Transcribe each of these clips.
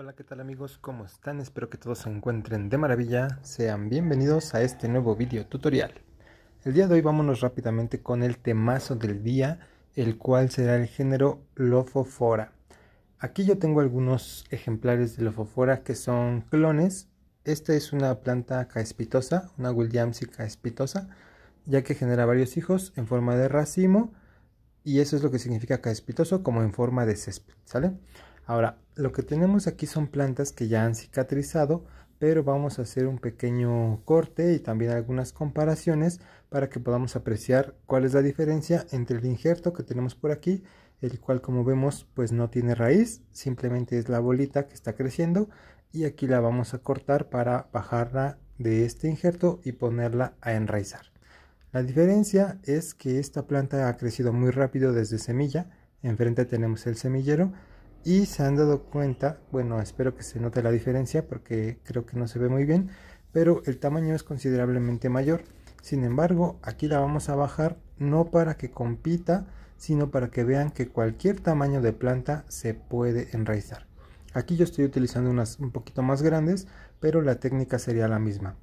Hola, ¿qué tal amigos? ¿Cómo están? Espero que todos se encuentren de maravilla. Sean bienvenidos a este nuevo video tutorial. El día de hoy vámonos rápidamente con el temazo del día, el cual será el género Lofofora. Aquí yo tengo algunos ejemplares de Lofofora que son clones. Esta es una planta caespitosa, una Williamsi caespitosa, ya que genera varios hijos en forma de racimo y eso es lo que significa caespitoso como en forma de césped, ¿sale? Ahora, lo que tenemos aquí son plantas que ya han cicatrizado, pero vamos a hacer un pequeño corte y también algunas comparaciones para que podamos apreciar cuál es la diferencia entre el injerto que tenemos por aquí, el cual como vemos pues no tiene raíz, simplemente es la bolita que está creciendo y aquí la vamos a cortar para bajarla de este injerto y ponerla a enraizar. La diferencia es que esta planta ha crecido muy rápido desde semilla, enfrente tenemos el semillero y se han dado cuenta, bueno, espero que se note la diferencia porque creo que no se ve muy bien, pero el tamaño es considerablemente mayor. Sin embargo, aquí la vamos a bajar no para que compita, sino para que vean que cualquier tamaño de planta se puede enraizar. Aquí yo estoy utilizando unas un poquito más grandes, pero la técnica sería la misma.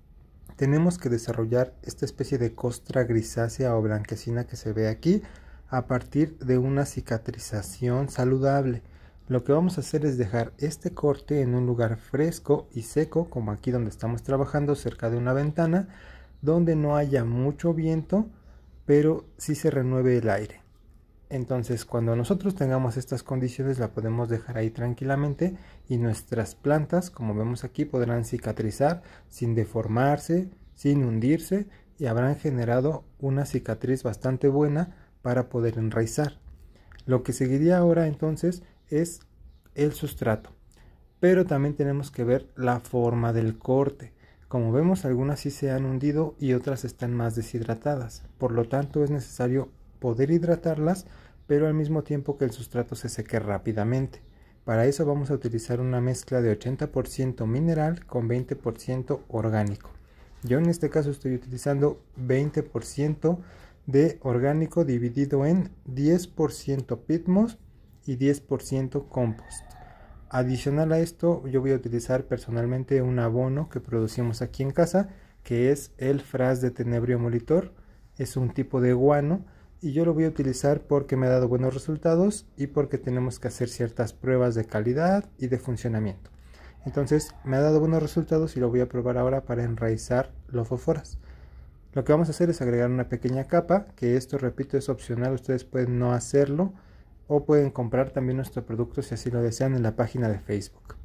Tenemos que desarrollar esta especie de costra grisácea o blanquecina que se ve aquí a partir de una cicatrización saludable lo que vamos a hacer es dejar este corte en un lugar fresco y seco, como aquí donde estamos trabajando, cerca de una ventana, donde no haya mucho viento, pero sí se renueve el aire. Entonces, cuando nosotros tengamos estas condiciones, la podemos dejar ahí tranquilamente y nuestras plantas, como vemos aquí, podrán cicatrizar sin deformarse, sin hundirse y habrán generado una cicatriz bastante buena para poder enraizar. Lo que seguiría ahora entonces es el sustrato. Pero también tenemos que ver la forma del corte. Como vemos, algunas sí se han hundido y otras están más deshidratadas. Por lo tanto, es necesario poder hidratarlas, pero al mismo tiempo que el sustrato se seque rápidamente. Para eso vamos a utilizar una mezcla de 80% mineral con 20% orgánico. Yo en este caso estoy utilizando 20% de orgánico dividido en 10% pitmos y 10% compost. Adicional a esto, yo voy a utilizar personalmente un abono que producimos aquí en casa, que es el fras de tenebrio molitor. Es un tipo de guano y yo lo voy a utilizar porque me ha dado buenos resultados y porque tenemos que hacer ciertas pruebas de calidad y de funcionamiento. Entonces me ha dado buenos resultados y lo voy a probar ahora para enraizar los fosforas Lo que vamos a hacer es agregar una pequeña capa, que esto repito es opcional, ustedes pueden no hacerlo o pueden comprar también nuestro producto si así lo desean en la página de Facebook.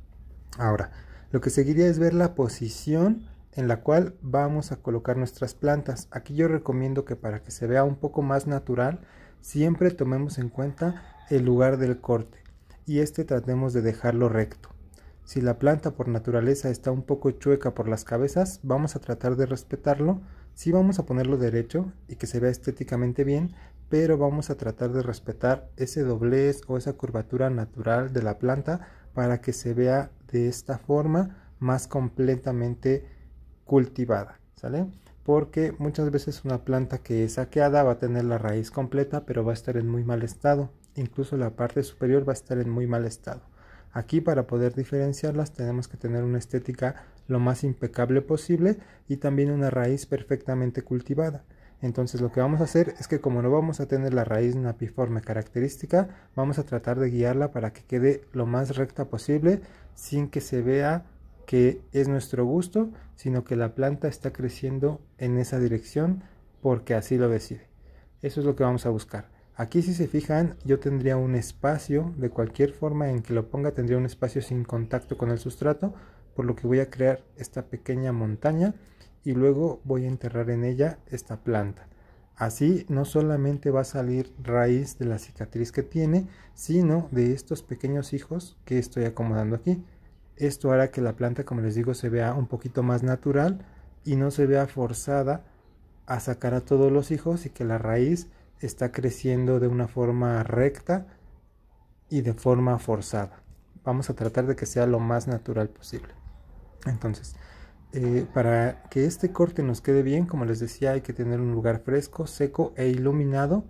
Ahora, lo que seguiría es ver la posición en la cual vamos a colocar nuestras plantas. Aquí yo recomiendo que para que se vea un poco más natural, siempre tomemos en cuenta el lugar del corte y este tratemos de dejarlo recto. Si la planta por naturaleza está un poco chueca por las cabezas, vamos a tratar de respetarlo si vamos a ponerlo derecho y que se vea estéticamente bien, pero vamos a tratar de respetar ese doblez o esa curvatura natural de la planta para que se vea de esta forma más completamente cultivada, ¿sale? Porque muchas veces una planta que es saqueada va a tener la raíz completa, pero va a estar en muy mal estado. Incluso la parte superior va a estar en muy mal estado. Aquí para poder diferenciarlas tenemos que tener una estética lo más impecable posible y también una raíz perfectamente cultivada. Entonces lo que vamos a hacer es que como no vamos a tener la raíz napiforme característica, vamos a tratar de guiarla para que quede lo más recta posible sin que se vea que es nuestro gusto, sino que la planta está creciendo en esa dirección porque así lo decide. Eso es lo que vamos a buscar. Aquí si se fijan yo tendría un espacio, de cualquier forma en que lo ponga tendría un espacio sin contacto con el sustrato por lo que voy a crear esta pequeña montaña y luego voy a enterrar en ella esta planta. Así no solamente va a salir raíz de la cicatriz que tiene, sino de estos pequeños hijos que estoy acomodando aquí. Esto hará que la planta, como les digo, se vea un poquito más natural y no se vea forzada a sacar a todos los hijos y que la raíz está creciendo de una forma recta y de forma forzada. Vamos a tratar de que sea lo más natural posible. Entonces, eh, para que este corte nos quede bien, como les decía, hay que tener un lugar fresco, seco e iluminado.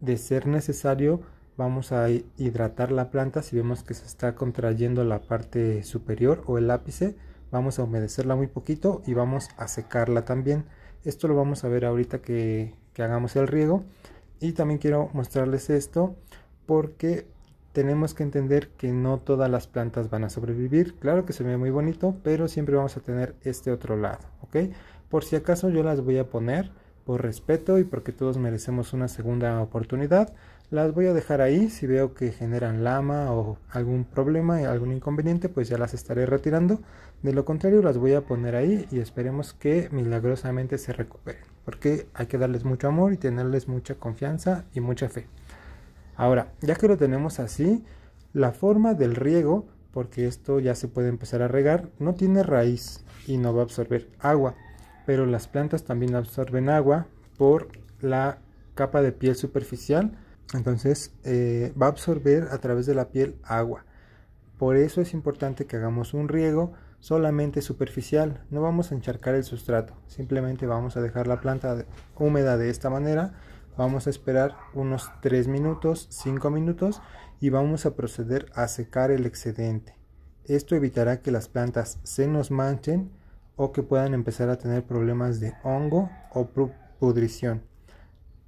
De ser necesario, vamos a hidratar la planta. Si vemos que se está contrayendo la parte superior o el ápice, vamos a humedecerla muy poquito y vamos a secarla también. Esto lo vamos a ver ahorita que, que hagamos el riego. Y también quiero mostrarles esto porque tenemos que entender que no todas las plantas van a sobrevivir. Claro que se ve muy bonito, pero siempre vamos a tener este otro lado, ¿ok? Por si acaso yo las voy a poner por respeto y porque todos merecemos una segunda oportunidad. Las voy a dejar ahí, si veo que generan lama o algún problema, algún inconveniente, pues ya las estaré retirando. De lo contrario, las voy a poner ahí y esperemos que milagrosamente se recuperen, porque hay que darles mucho amor y tenerles mucha confianza y mucha fe. Ahora, ya que lo tenemos así, la forma del riego, porque esto ya se puede empezar a regar, no tiene raíz y no va a absorber agua, pero las plantas también absorben agua por la capa de piel superficial, entonces eh, va a absorber a través de la piel agua. Por eso es importante que hagamos un riego solamente superficial, no vamos a encharcar el sustrato, simplemente vamos a dejar la planta húmeda de esta manera Vamos a esperar unos 3 minutos, 5 minutos y vamos a proceder a secar el excedente. Esto evitará que las plantas se nos manchen o que puedan empezar a tener problemas de hongo o pudrición.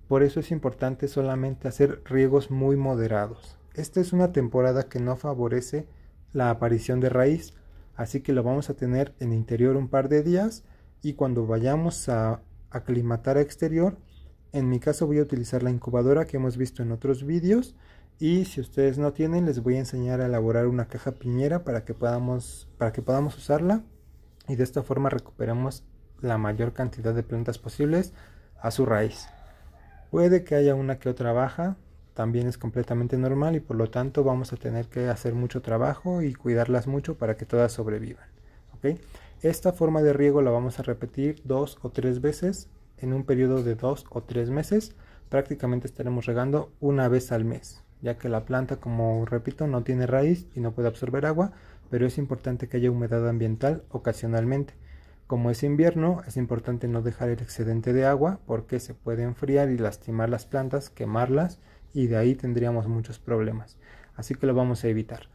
Por eso es importante solamente hacer riegos muy moderados. Esta es una temporada que no favorece la aparición de raíz, así que lo vamos a tener en interior un par de días y cuando vayamos a aclimatar a exterior en mi caso voy a utilizar la incubadora que hemos visto en otros vídeos y si ustedes no tienen les voy a enseñar a elaborar una caja piñera para que podamos, para que podamos usarla y de esta forma recuperamos la mayor cantidad de plantas posibles a su raíz. Puede que haya una que otra baja, también es completamente normal y por lo tanto vamos a tener que hacer mucho trabajo y cuidarlas mucho para que todas sobrevivan. Esta forma de riego la vamos a repetir dos o tres veces en un periodo de dos o tres meses prácticamente estaremos regando una vez al mes, ya que la planta, como repito, no tiene raíz y no puede absorber agua, pero es importante que haya humedad ambiental ocasionalmente. Como es invierno, es importante no dejar el excedente de agua porque se puede enfriar y lastimar las plantas, quemarlas y de ahí tendríamos muchos problemas. Así que lo vamos a evitar.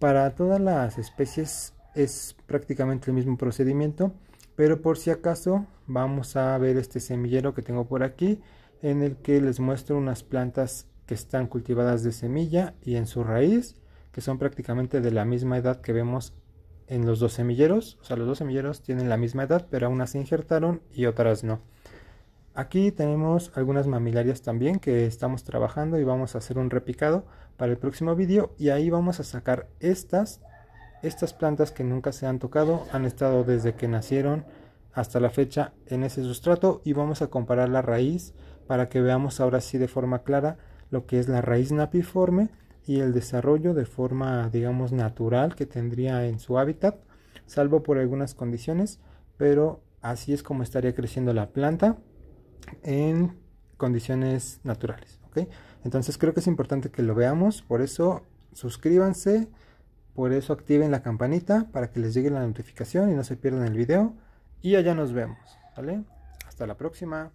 Para todas las especies es prácticamente el mismo procedimiento pero por si acaso vamos a ver este semillero que tengo por aquí en el que les muestro unas plantas que están cultivadas de semilla y en su raíz que son prácticamente de la misma edad que vemos en los dos semilleros o sea los dos semilleros tienen la misma edad pero unas se injertaron y otras no aquí tenemos algunas mamilarias también que estamos trabajando y vamos a hacer un repicado para el próximo vídeo y ahí vamos a sacar estas estas plantas que nunca se han tocado han estado desde que nacieron hasta la fecha en ese sustrato y vamos a comparar la raíz para que veamos ahora sí de forma clara lo que es la raíz napiforme y el desarrollo de forma digamos natural que tendría en su hábitat salvo por algunas condiciones pero así es como estaría creciendo la planta en condiciones naturales entonces creo que es importante que lo veamos por eso suscríbanse por eso activen la campanita para que les llegue la notificación y no se pierdan el video. Y allá nos vemos, ¿vale? Hasta la próxima.